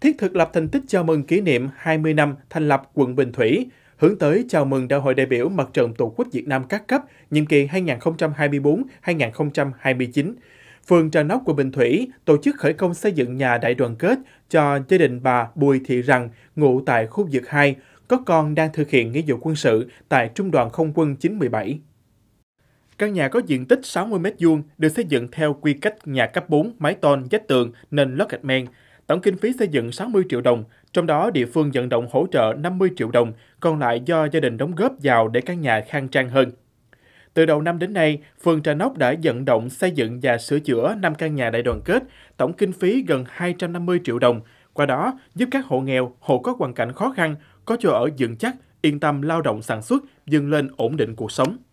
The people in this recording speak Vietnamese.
thiết thực lập thành tích chào mừng kỷ niệm 20 năm thành lập quận Bình Thủy, hướng tới chào mừng Đại hội đại biểu Mặt trận Tổ quốc Việt Nam các cấp nhiệm kỳ 2024-2029. Phường Trà Nóc của Bình Thủy tổ chức khởi công xây dựng nhà đại đoàn kết cho gia đình bà Bùi Thị Rằng, ngụ tại khu vực 2, có con đang thực hiện nghĩa vụ quân sự tại Trung đoàn Không quân 917. Căn nhà có diện tích 60 m2 được xây dựng theo quy cách nhà cấp 4, mái tôn, vách tường, nền lót gạch men, Tổng kinh phí xây dựng 60 triệu đồng, trong đó địa phương vận động hỗ trợ 50 triệu đồng, còn lại do gia đình đóng góp vào để căn nhà khang trang hơn. Từ đầu năm đến nay, phường Trà Nóc đã vận động xây dựng và sửa chữa 5 căn nhà đại đoàn kết, tổng kinh phí gần 250 triệu đồng. Qua đó, giúp các hộ nghèo, hộ có hoàn cảnh khó khăn, có chỗ ở vững chắc, yên tâm lao động sản xuất, dâng lên ổn định cuộc sống.